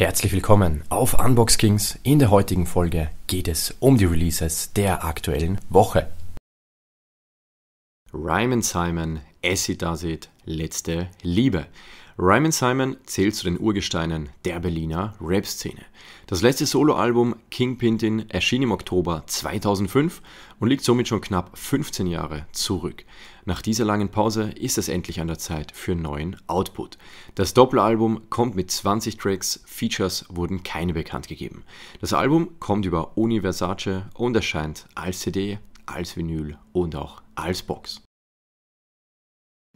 Herzlich willkommen auf Unbox Kings. In der heutigen Folge geht es um die Releases der aktuellen Woche. Ryman Simon, As It Does It, Letzte Liebe. Ryman Simon zählt zu den Urgesteinen der Berliner Rap-Szene. Das letzte Soloalbum King Pintin erschien im Oktober 2005 und liegt somit schon knapp 15 Jahre zurück. Nach dieser langen Pause ist es endlich an der Zeit für neuen Output. Das Doppelalbum kommt mit 20 Tracks, Features wurden keine bekannt gegeben. Das Album kommt über Universace und erscheint als CD, als Vinyl und auch als Box.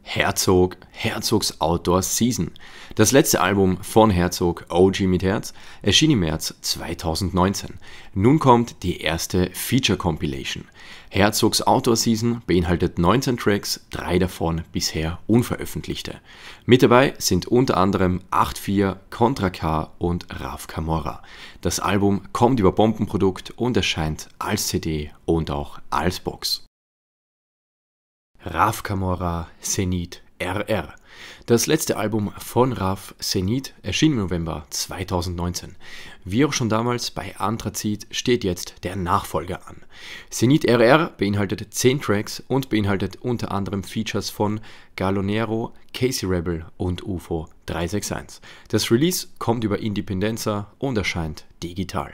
Herzog, Herzogs Outdoor Season. Das letzte Album von Herzog, OG mit Herz, erschien im März 2019. Nun kommt die erste Feature Compilation. Herzogs Outdoor Season beinhaltet 19 Tracks, drei davon bisher unveröffentlichte. Mit dabei sind unter anderem 8-4, Contra K und Rav Camorra. Das Album kommt über Bombenprodukt und erscheint als CD und auch als Box. Raf Camora Zenit RR. Das letzte Album von Raf Zenit erschien im November 2019. Wie auch schon damals bei Anthrazit steht jetzt der Nachfolger an. Zenit RR beinhaltet 10 Tracks und beinhaltet unter anderem Features von Galonero, Casey Rebel und UFO 361. Das Release kommt über Independenza und erscheint digital.